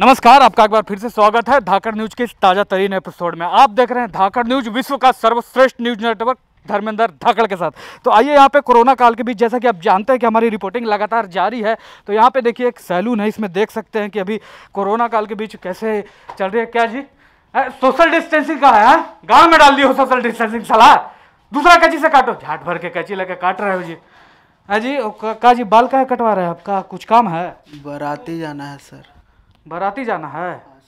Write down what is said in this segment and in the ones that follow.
नमस्कार आपका एक बार फिर से स्वागत है धाकड़ न्यूज के ताजा तरीन एपिसोड में आप देख रहे हैं धाकड़ न्यूज विश्व का सर्वश्रेष्ठ न्यूज नेटवर्क धर्मेंद्र धाकड़ के साथ तो आइए यहाँ पे कोरोना काल के बीच जैसा कि आप जानते हैं कि हमारी रिपोर्टिंग लगातार जारी है तो यहाँ पे देखिए एक सैलून है इसमें देख सकते हैं कि अभी कोरोना काल के बीच कैसे चल रही है क्या जी सोशल डिस्टेंसिंग का है गाँव में डाल दी हो सोशल डिस्टेंसिंग सलाह दूसरा कैची से काटो झाट भर के कैची लेकर काट रहे हो जी हाँ जी का जी बाल का कटवा रहे हैं आपका कुछ काम है बराती जाना है सर बराती जाना है हाँ,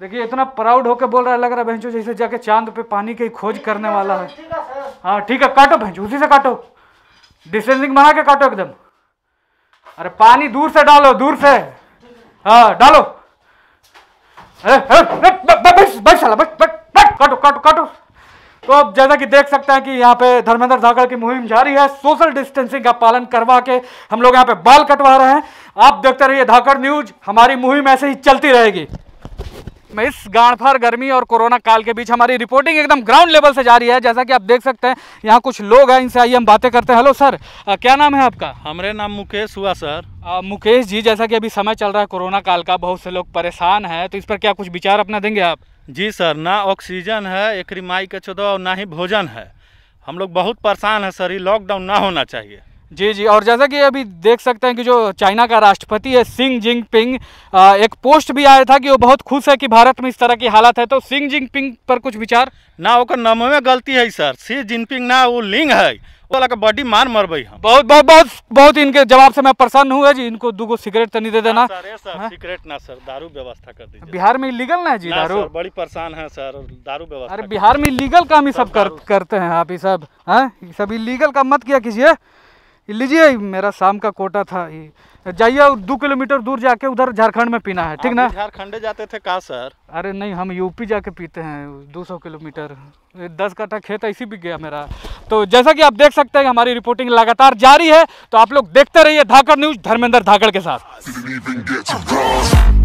देखिए इतना प्राउड होकर बोल रहा है लग रहा है जैसे जाके चांद पे पानी की खोज करने वाला है हाँ ठीक है काटो भैंस उसी से काटो डिस्टेंसिंग बना के काटो एकदम अरे पानी दूर से डालो दूर से हाँ डालो बस बस काटो काटो काटो तो अब जैसा कि देख सकते हैं कि यहाँ पे धर्मेंद्र धाकड़ की मुहिम जारी है सोशल डिस्टेंसिंग का पालन करवा के हम लोग यहाँ पे बाल कटवा रहे हैं आप देखते रहिए धाकड़ न्यूज हमारी मुहिम ऐसे ही चलती रहेगी मैं इस गाड़फार गर्मी और कोरोना काल के बीच हमारी रिपोर्टिंग एकदम ग्राउंड लेवल से जारी है जैसा कि आप देख सकते हैं यहाँ कुछ लोग हैं इनसे आइए हम बातें करते हैं हेलो सर आ, क्या नाम है आपका हमारे नाम मुकेश हुआ सर आ, मुकेश जी जैसा कि अभी समय चल रहा है कोरोना काल का बहुत से लोग परेशान हैं तो इस पर क्या कुछ विचार अपना देंगे आप जी सर ना ऑक्सीजन है एक माई के चौदह और ना ही भोजन है हम लोग बहुत परेशान है सर ये लॉकडाउन ना होना चाहिए जी जी और जैसा कि अभी देख सकते हैं कि जो चाइना का राष्ट्रपति है सिंह पिंग एक पोस्ट भी आया था कि वो बहुत खुश है कि भारत में इस तरह की हालत है तो सिंह पिंग पर कुछ विचार ना होकर नामों में गलती है सर सी जिनपिंग ना वो लिंग है बॉडी मार भाई हम बहुत बहुत बहुत बहुत इनके जवाब से मैं प्रसन्न हूँ जी इनको दूगो सिगरेट तो नहीं दे देना सर, हाँ? सिगरेट ना सर दारू व्यवस्था कर दीजिए बिहार में इलीगल ना जी दारू बड़ी परेशान है सर दारू व्यवस्था अरे बिहार में इलीगल काम ही सब करते हैं आप ये सब है हाँ? सब इलीगल काम मत किया कीजिए लीजिए मेरा शाम का कोटा था जाइए और दो किलोमीटर दूर जाके उधर झारखंड में पीना है ठीक ना झारखंड जाते थे कहा सर अरे नहीं हम यूपी जाके पीते हैं 200 किलोमीटर दस कट्ठा खेत ऐसी भी गया मेरा तो जैसा कि आप देख सकते हैं हमारी रिपोर्टिंग लगातार जारी है तो आप लोग देखते रहिए धाकड़ न्यूज धर्मेंद्र धाकड़ के साथ